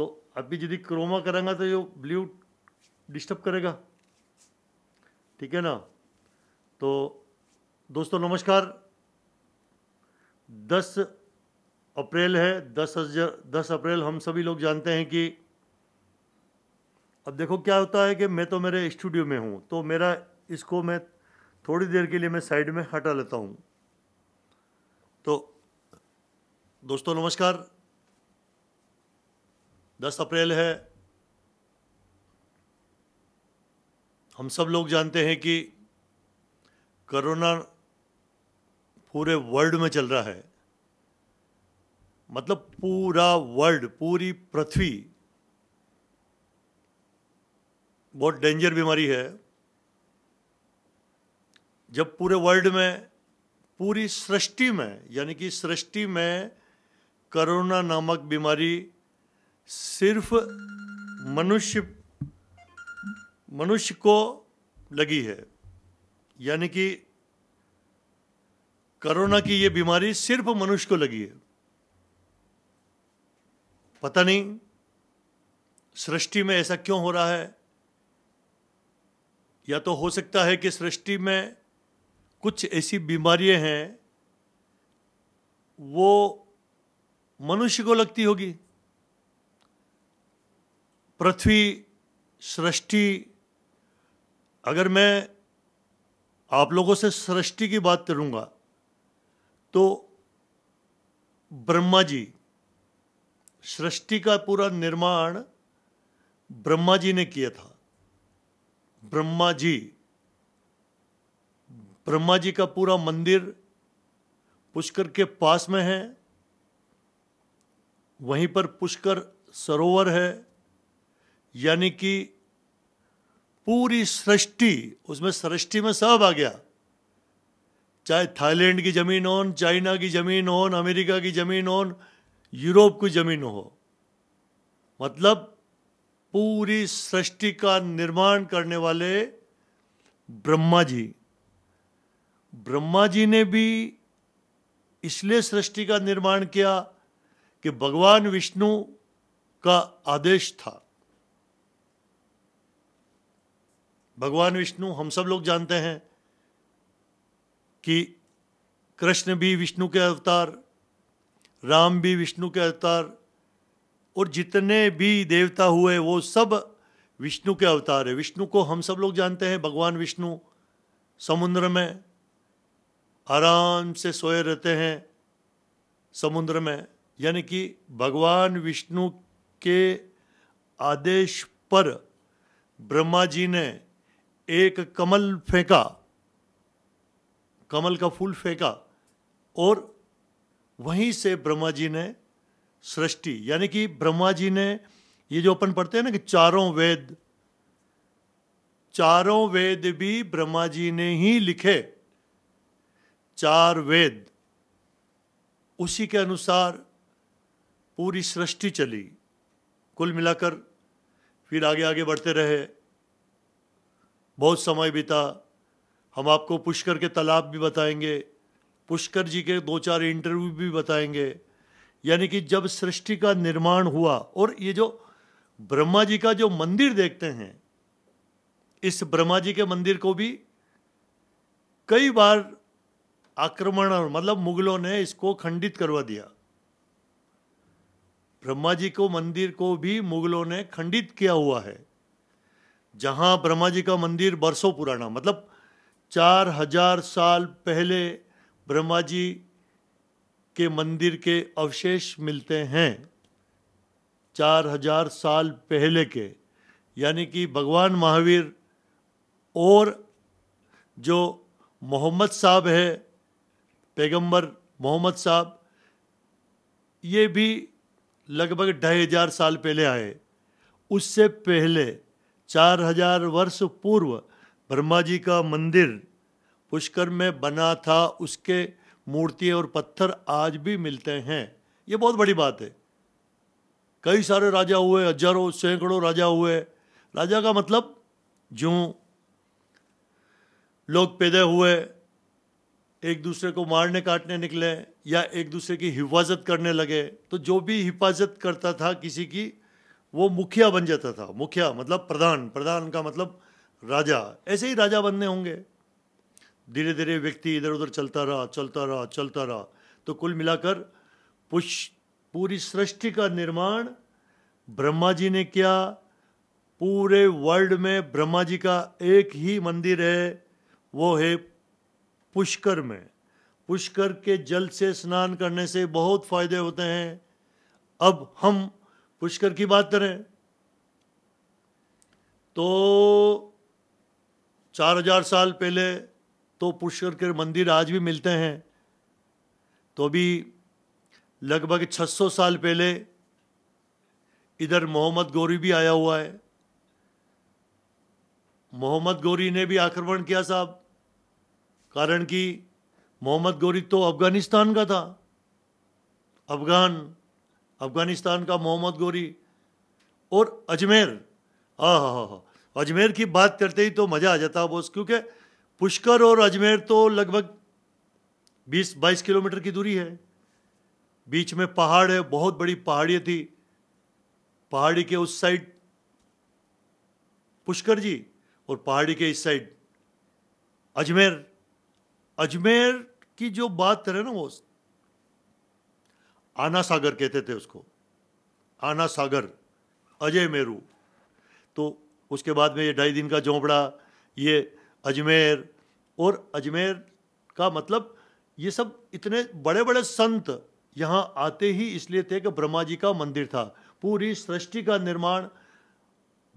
तो अभी यदि क्रोमा करेंगे तो ये ब्लू डिस्टर्ब करेगा ठीक है ना तो दोस्तों नमस्कार 10 अप्रैल है 10 हजार दस अप्रैल हम सभी लोग जानते हैं कि अब देखो क्या होता है कि मैं तो मेरे स्टूडियो में हूँ तो मेरा इसको मैं थोड़ी देर के लिए मैं साइड में हटा लेता हूँ तो दोस्तों नमस्कार दस अप्रैल है हम सब लोग जानते हैं कि कोरोना पूरे वर्ल्ड में चल रहा है मतलब पूरा वर्ल्ड पूरी पृथ्वी बहुत डेंजर बीमारी है जब पूरे वर्ल्ड में पूरी सृष्टि में यानी कि सृष्टि में कोरोना नामक बीमारी सिर्फ मनुष्य मनुष्य को लगी है यानी कि कोरोना की ये बीमारी सिर्फ मनुष्य को लगी है पता नहीं सृष्टि में ऐसा क्यों हो रहा है या तो हो सकता है कि सृष्टि में कुछ ऐसी बीमारियां हैं वो मनुष्य को लगती होगी पृथ्वी सृष्टि अगर मैं आप लोगों से सृष्टि की बात करूँगा तो ब्रह्मा जी सृष्टि का पूरा निर्माण ब्रह्मा जी ने किया था ब्रह्मा जी ब्रह्मा जी का पूरा मंदिर पुष्कर के पास में है वहीं पर पुष्कर सरोवर है यानी कि पूरी सृष्टि उसमें सृष्टि में सब आ गया चाहे थाईलैंड की ज़मीन हो चाइना की ज़मीन हो अमेरिका की ज़मीन हो यूरोप की ज़मीन हो मतलब पूरी सृष्टि का निर्माण करने वाले ब्रह्मा जी ब्रह्मा जी ने भी इसलिए सृष्टि का निर्माण किया कि भगवान विष्णु का आदेश था भगवान विष्णु हम सब लोग जानते हैं कि कृष्ण भी विष्णु के अवतार राम भी विष्णु के अवतार और जितने भी देवता हुए वो सब विष्णु के अवतार है विष्णु को हम सब लोग जानते हैं भगवान विष्णु समुद्र में आराम से सोए रहते हैं समुद्र में यानी कि भगवान विष्णु के आदेश पर ब्रह्मा जी ने एक कमल फेंका कमल का फूल फेंका और वहीं से ब्रह्मा जी ने सृष्टि यानी कि ब्रह्मा जी ने ये जो अपन पढ़ते हैं ना कि चारों वेद चारों वेद भी ब्रह्मा जी ने ही लिखे चार वेद उसी के अनुसार पूरी सृष्टि चली कुल मिलाकर फिर आगे आगे बढ़ते रहे बहुत समय बीता हम आपको पुष्कर के तालाब भी बताएंगे पुष्कर जी के दो चार इंटरव्यू भी बताएंगे यानी कि जब सृष्टि का निर्माण हुआ और ये जो ब्रह्मा जी का जो मंदिर देखते हैं इस ब्रह्मा जी के मंदिर को भी कई बार आक्रमण और मतलब मुगलों ने इसको खंडित करवा दिया ब्रह्मा जी को मंदिर को भी मुगलों ने खंडित किया हुआ है जहाँ ब्रह्मा जी का मंदिर बरसों पुराना मतलब चार हजार साल पहले ब्रह्मा जी के मंदिर के अवशेष मिलते हैं चार हजार साल पहले के यानी कि भगवान महावीर और जो मोहम्मद साहब है पैगंबर मोहम्मद साहब ये भी लगभग ढाई हजार साल पहले आए उससे पहले चार हजार वर्ष पूर्व ब्रह्मा जी का मंदिर पुष्कर में बना था उसके मूर्ति और पत्थर आज भी मिलते हैं ये बहुत बड़ी बात है कई सारे राजा हुए हजारों सैकड़ों राजा हुए राजा का मतलब जो लोग पैदा हुए एक दूसरे को मारने काटने निकले या एक दूसरे की हिफाजत करने लगे तो जो भी हिफाजत करता था किसी की वो मुखिया बन जाता था मुखिया मतलब प्रधान प्रधान का मतलब राजा ऐसे ही राजा बनने होंगे धीरे धीरे व्यक्ति इधर उधर चलता रहा चलता रहा चलता रहा तो कुल मिलाकर पुष्प पूरी सृष्टि का निर्माण ब्रह्मा जी ने किया पूरे वर्ल्ड में ब्रह्मा जी का एक ही मंदिर है वो है पुष्कर में पुष्कर के जल से स्नान करने से बहुत फायदे होते हैं अब हम पुष्कर की बात करें तो चार हजार साल पहले तो पुष्कर के मंदिर आज भी मिलते हैं तो भी लगभग 600 साल पहले इधर मोहम्मद गौरी भी आया हुआ है मोहम्मद गौरी ने भी आक्रमण किया साहब कारण कि मोहम्मद गौरी तो अफगानिस्तान का था अफगान अफगानिस्तान का मोहम्मद गोरी और अजमेर हाँ हाँ हाँ हाँ अजमेर की बात करते ही तो मज़ा आ जाता है बोस क्योंकि पुष्कर और अजमेर तो लगभग 20-22 किलोमीटर की दूरी है बीच में पहाड़ है बहुत बड़ी पहाड़ी थी पहाड़ी के उस साइड पुष्कर जी और पहाड़ी के इस साइड अजमेर अजमेर की जो बात करें ना वो आना सागर कहते थे उसको आना सागर अजय मेरू तो उसके बाद में ये ढाई दिन का झोंपड़ा ये अजमेर और अजमेर का मतलब ये सब इतने बड़े बड़े संत यहाँ आते ही इसलिए थे कि ब्रह्मा जी का मंदिर था पूरी सृष्टि का निर्माण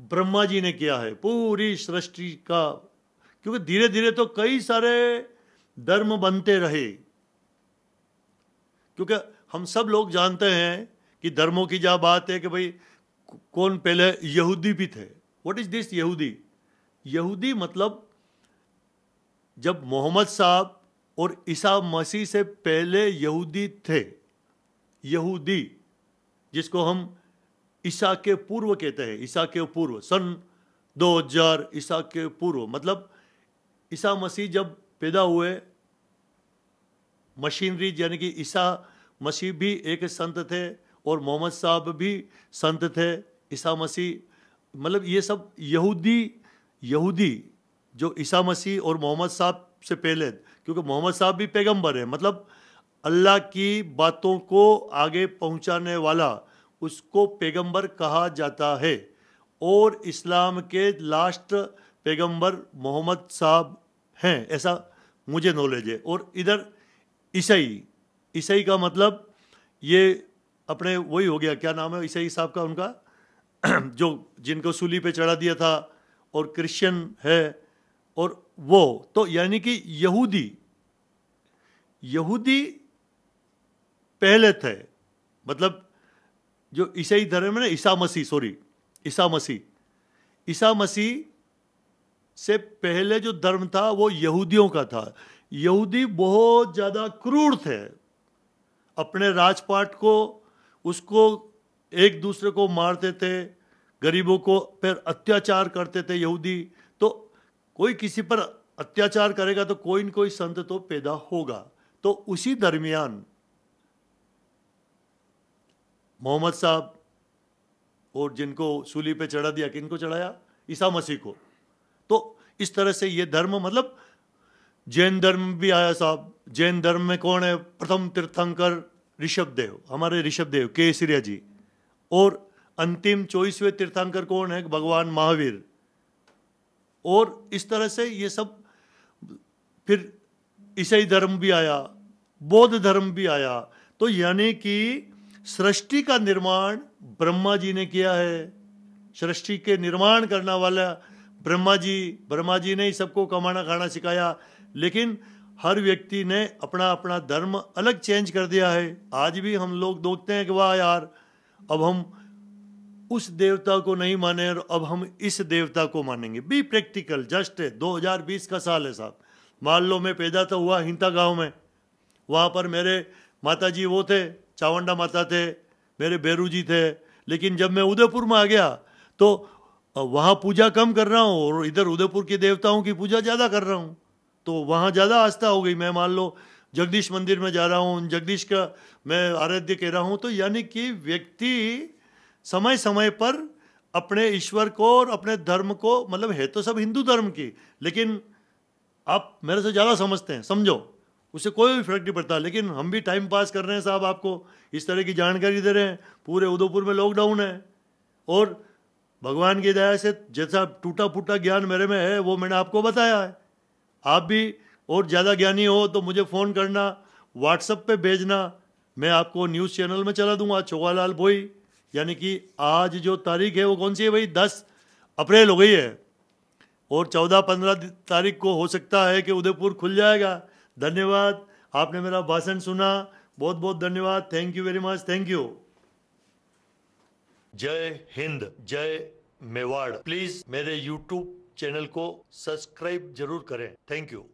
ब्रह्मा जी ने किया है पूरी सृष्टि का क्योंकि धीरे धीरे तो कई सारे धर्म बनते रहे क्योंकि हम सब लोग जानते हैं कि धर्मों की जहाँ बात है कि भाई कौन पहले यहूदी भी थे वट इज़ दिस यहूदी यहूदी मतलब जब मोहम्मद साहब और ईसा मसीह से पहले यहूदी थे यहूदी जिसको हम ईसा के पूर्व कहते हैं ईसा के पूर्व सन 2000 ईसा के पूर्व मतलब ईसा मसीह जब पैदा हुए मशीनरी यानी कि ईसा मसीह भी एक संत थे और मोहम्मद साहब भी संत थे ईसा मसीह मतलब ये सब यहूदी यहूदी जो ईसा मसीह और मोहम्मद साहब से पहले क्योंकि मोहम्मद साहब भी पैगंबर है मतलब अल्लाह की बातों को आगे पहुंचाने वाला उसको पैगंबर कहा जाता है और इस्लाम के लास्ट पैगंबर मोहम्मद साहब हैं ऐसा मुझे नॉलेज है और इधर ईसाई ईसाई का मतलब ये अपने वही हो गया क्या नाम है ईसाई साहब का उनका जो जिनको सूली पे चढ़ा दिया था और क्रिश्चियन है और वो तो यानी कि यहूदी यहूदी पहले थे मतलब जो ईसाई धर्म है ना ईसा मसीह सॉरी ईसा मसीह ईसा मसीह से पहले जो धर्म था वो यहूदियों का था यहूदी बहुत ज़्यादा क्रूर थे अपने राजपाट को उसको एक दूसरे को मारते थे गरीबों को फिर अत्याचार करते थे यहूदी तो कोई किसी पर अत्याचार करेगा तो कोई न कोई संत तो पैदा होगा तो उसी दरमियान मोहम्मद साहब और जिनको सूली पे चढ़ा दिया किनको चढ़ाया ईसा मसीह को तो इस तरह से ये धर्म मतलब जैन धर्म भी आया साहब जैन धर्म में कौन है प्रथम तीर्थंकर ऋषभ देव हमारे ऋषभ देव केसरिया जी और अंतिम चौबीसवें तीर्थंकर कौन है भगवान महावीर और इस तरह से ये सब फिर ईसाई धर्म भी आया बौद्ध धर्म भी आया तो यानी कि सृष्टि का निर्माण ब्रह्मा जी ने किया है सृष्टि के निर्माण करने वाला ब्रह्मा जी ब्रह्मा जी ने ही सबको कमाना खाना सिखाया लेकिन हर व्यक्ति ने अपना अपना धर्म अलग चेंज कर दिया है आज भी हम लोग देखते हैं कि वाह यार अब हम उस देवता को नहीं माने और अब हम इस देवता को मानेंगे बी प्रैक्टिकल जस्ट है दो का साल है साहब मान लो मैं पैदा तो हुआ हिंता गांव में वहाँ पर मेरे माता जी वो थे चावंडा माता थे मेरे बेरू जी थे लेकिन जब मैं उदयपुर में आ गया तो वहाँ पूजा कम कर रहा हूँ और इधर उदयपुर के देवताओं की पूजा ज़्यादा कर रहा हूँ तो वहाँ ज़्यादा आस्था हो गई मैं मान लो जगदीश मंदिर में जा रहा हूँ जगदीश का मैं आराध्य कह रहा हूँ तो यानी कि व्यक्ति समय समय पर अपने ईश्वर को और अपने धर्म को मतलब है तो सब हिंदू धर्म की लेकिन आप मेरे से ज़्यादा समझते हैं समझो उससे कोई भी फर्क नहीं पड़ता लेकिन हम भी टाइम पास कर रहे हैं साहब आपको इस तरह की जानकारी दे रहे हैं पूरे उदयपुर में लॉकडाउन है और भगवान की दया से जैसा टूटा फूटा ज्ञान मेरे में है वो मैंने आपको बताया है आप भी और ज़्यादा ज्ञानी हो तो मुझे फ़ोन करना व्हाट्सएप पे भेजना मैं आपको न्यूज़ चैनल में चला दूंगा लाल भोई यानी कि आज जो तारीख है वो कौन सी है भाई दस अप्रैल हो गई है और चौदह पंद्रह तारीख को हो सकता है कि उदयपुर खुल जाएगा धन्यवाद आपने मेरा भाषण सुना बहुत बहुत धन्यवाद thank you very much thank you जय हिंद जय मेवाड़ प्लीज़ मेरे यूट्यूब चैनल को सब्सक्राइब जरूर करें थैंक यू